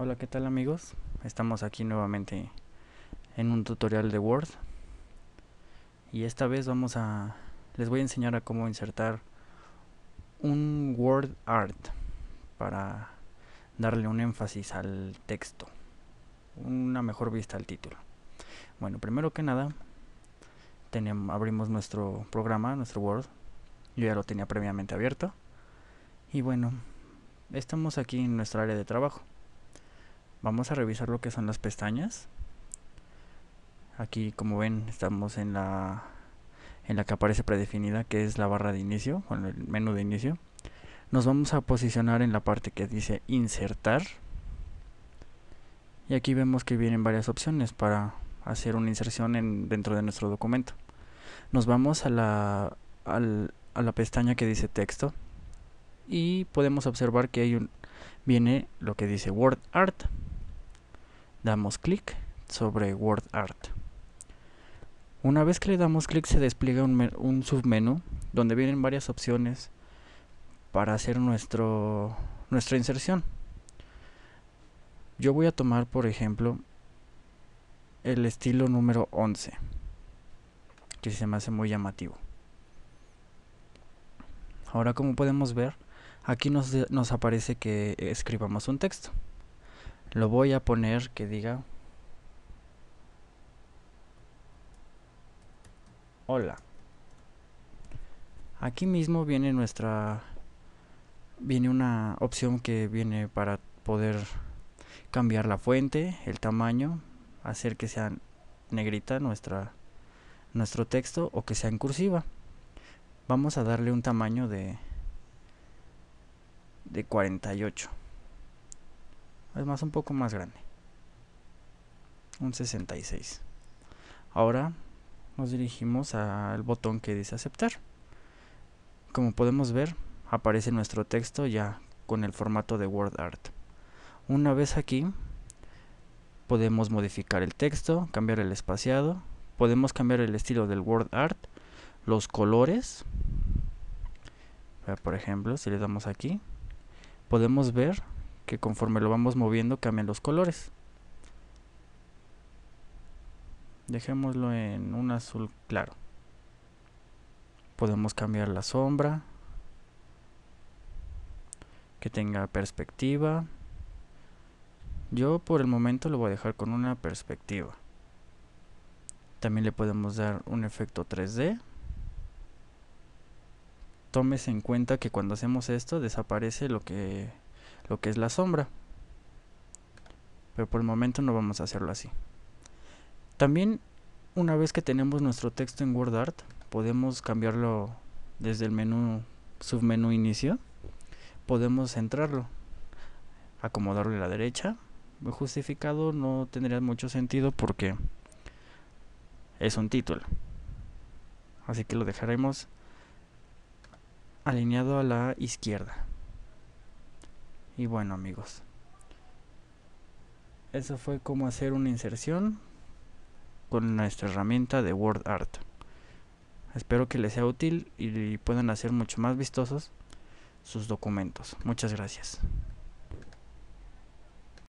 Hola, ¿qué tal amigos? Estamos aquí nuevamente en un tutorial de Word. Y esta vez vamos a les voy a enseñar a cómo insertar un Word Art para darle un énfasis al texto, una mejor vista al título. Bueno, primero que nada, abrimos nuestro programa, nuestro Word. Yo ya lo tenía previamente abierto. Y bueno, estamos aquí en nuestra área de trabajo Vamos a revisar lo que son las pestañas. Aquí como ven estamos en la en la que aparece predefinida que es la barra de inicio, o el menú de inicio. Nos vamos a posicionar en la parte que dice insertar. Y aquí vemos que vienen varias opciones para hacer una inserción en, dentro de nuestro documento. Nos vamos a la, a la pestaña que dice texto y podemos observar que hay un, viene lo que dice Word Art damos clic sobre WordArt. Una vez que le damos clic se despliega un, submenú donde vienen varias opciones para hacer nuestro, nuestra inserción. Yo voy a tomar por ejemplo el estilo número 11 que se me hace muy llamativo. Ahora como podemos ver aquí nos, nos aparece que escribamos un texto lo voy a poner que diga hola aquí mismo viene nuestra viene una opción que viene para poder cambiar la fuente el tamaño hacer que sea negrita nuestra nuestro texto o que sea en cursiva vamos a darle un tamaño de de 48 es más, un poco más grande. Un 66. Ahora nos dirigimos al botón que dice aceptar. Como podemos ver, aparece nuestro texto ya con el formato de WordArt. Una vez aquí, podemos modificar el texto, cambiar el espaciado, podemos cambiar el estilo del WordArt, los colores. Por ejemplo, si le damos aquí, podemos ver que conforme lo vamos moviendo cambian los colores. Dejémoslo en un azul claro. Podemos cambiar la sombra. Que tenga perspectiva. Yo por el momento lo voy a dejar con una perspectiva. También le podemos dar un efecto 3D. Tómese en cuenta que cuando hacemos esto desaparece lo que lo que es la sombra. Pero por el momento no vamos a hacerlo así. También una vez que tenemos nuestro texto en WordArt, podemos cambiarlo desde el menú submenú inicio. Podemos centrarlo, acomodarlo a la derecha. Justificado no tendría mucho sentido porque es un título. Así que lo dejaremos alineado a la izquierda. Y bueno amigos, eso fue cómo hacer una inserción con nuestra herramienta de WordArt. Espero que les sea útil y puedan hacer mucho más vistosos sus documentos. Muchas gracias.